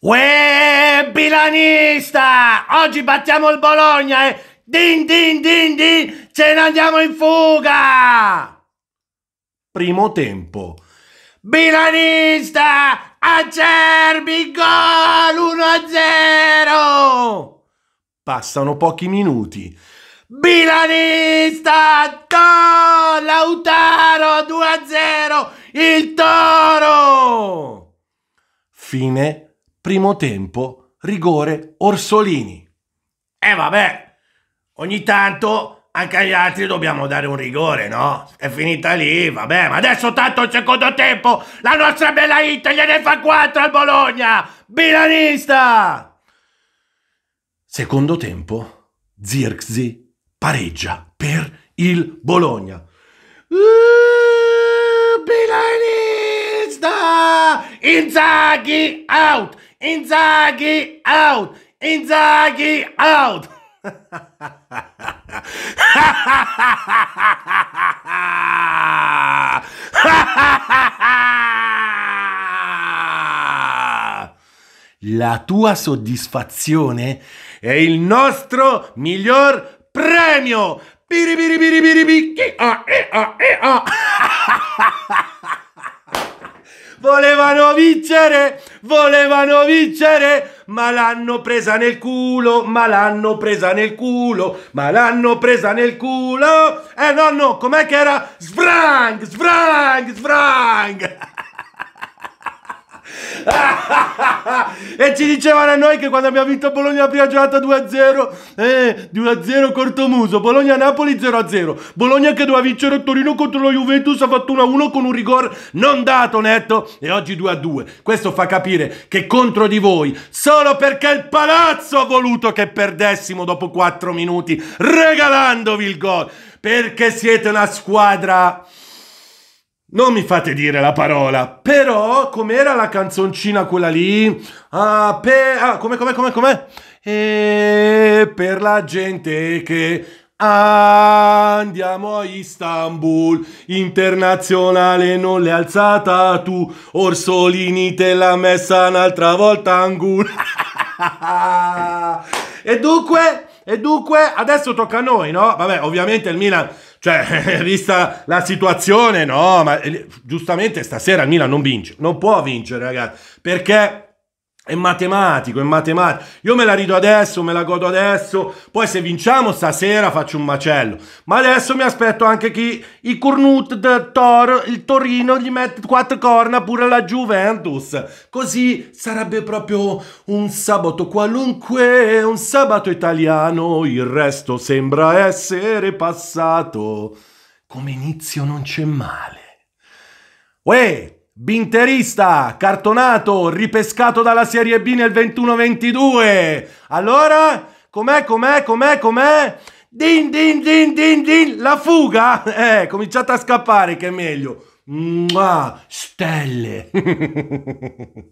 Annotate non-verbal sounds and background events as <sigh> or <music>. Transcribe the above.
Uè, bilanista! Oggi battiamo il Bologna e eh? din din din din ce ne andiamo in fuga! Primo tempo. Bilanista! Acerbi gol 1-0! Passano pochi minuti. Bilanista! Gol! Lautaro 2-0! Il Toro! Fine primo tempo, rigore Orsolini. E eh vabbè, ogni tanto anche agli altri dobbiamo dare un rigore, no? È finita lì, vabbè, ma adesso tanto il secondo tempo, la nostra bella Italia ne fa 4 al Bologna! Bilanista! Secondo tempo, Zirxi pareggia per il Bologna. Uh, bilanista! Inzaghi out! Inzaghi out! Inzaghi out! La tua soddisfazione è il nostro miglior premio! Piripiripiripiripi! Ah, eh, ah, eh, ah! <laughs> Volevano vincere, volevano vincere, ma l'hanno presa nel culo, ma l'hanno presa nel culo, ma l'hanno presa nel culo. Eh nonno, com'è che era? Svrang, svrang, svrang e ci dicevano a noi che quando abbiamo vinto Bologna la prima giornata 2-0, eh, di 1-0 cortomuso, Bologna-Napoli 0-0, Bologna che doveva vincere a Torino contro la Juventus ha fatto 1-1 con un rigore non dato netto e oggi 2-2. Questo fa capire che contro di voi, solo perché il palazzo ha voluto che perdessimo dopo 4 minuti, regalandovi il gol, perché siete una squadra... Non mi fate dire la parola, però com'era la canzoncina quella lì? Ah, per... Ah, come, come, come, come? E per la gente che... Andiamo a Istanbul, internazionale non l'hai alzata tu, Orsolini te l'ha messa un'altra volta Angul. <laughs> e dunque e dunque adesso tocca a noi, no? Vabbè, ovviamente il Milan, cioè, <laughs> vista la situazione, no, ma eh, giustamente stasera il Milan non vince, non può vincere, ragazzi, perché è matematico, è matematico. Io me la rido adesso, me la godo adesso. Poi se vinciamo stasera faccio un macello. Ma adesso mi aspetto anche che i Cornut del Tor, il Torino, gli mette quattro corna pure alla Juventus. Così sarebbe proprio un sabato qualunque, un sabato italiano. Il resto sembra essere passato. Come inizio non c'è male. Uè, Binterista, cartonato, ripescato dalla Serie B nel 21-22. Allora, com'è, com'è, com'è, com'è? Din, din, din, din, din, la fuga? <laughs> Eh, cominciate a scappare che è meglio. Mua, stelle. <laughs>